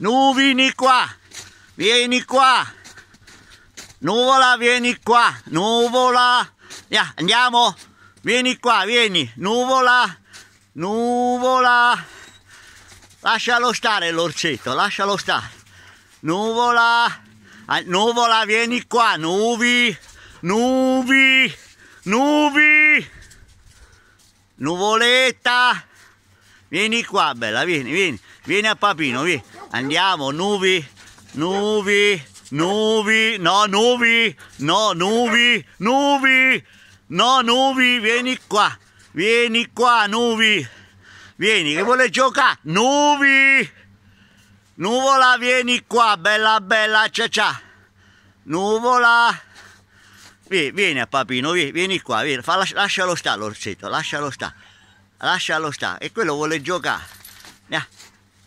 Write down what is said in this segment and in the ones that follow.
Non vieni qua! Vieni qua! Nuvola, vieni qua! Nuvola! Yeah, andiamo! Vieni qua, vieni! Nuvola! Nuvola! Lascialo stare l'orcetto, lascialo stare! Nuvola! Ah, nuvola, vieni qua! Nuvi! Nuvi! Nuvi! Nuvoletta! Vieni qua, bella, vieni, vieni! Vieni a Papino, vieni. Andiamo, nuvi, nuvi, nuvi, no, nuvi, no, nuvi, nuvi, no, nuvi, vieni qua, vieni qua, nuvi. Vieni, che vuole giocare? Nuvi! Nuvola, vieni qua, bella bella, ciao, ciao, Nuvola! Vieni, vieni a Papino, vieni, vieni qua, vieni. Fa, lascialo stare l'orsetto, lascialo stare. Lascialo stare. E quello vuole giocare. Yeah.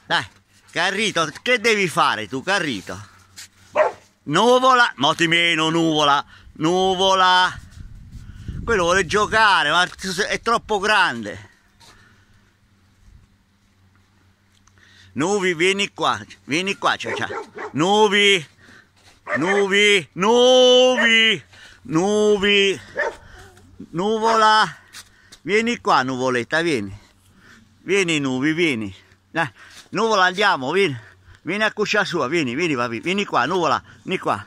Dai, Carrito, che devi fare tu, Carrito? Nuvola, moti meno, nuvola, nuvola. Quello vuole giocare, ma è troppo grande. Nuvi, vieni qua, vieni qua, ciao ciao. Nuvi, nuvi, nuvi, nuvi, nuvola. Vieni qua, nuvoletta, vieni. Vieni, nuvi, vieni. Eh, nuvola andiamo, vieni, vieni a cuscia sua, vieni, vieni, vieni qua, nuvola, vieni qua.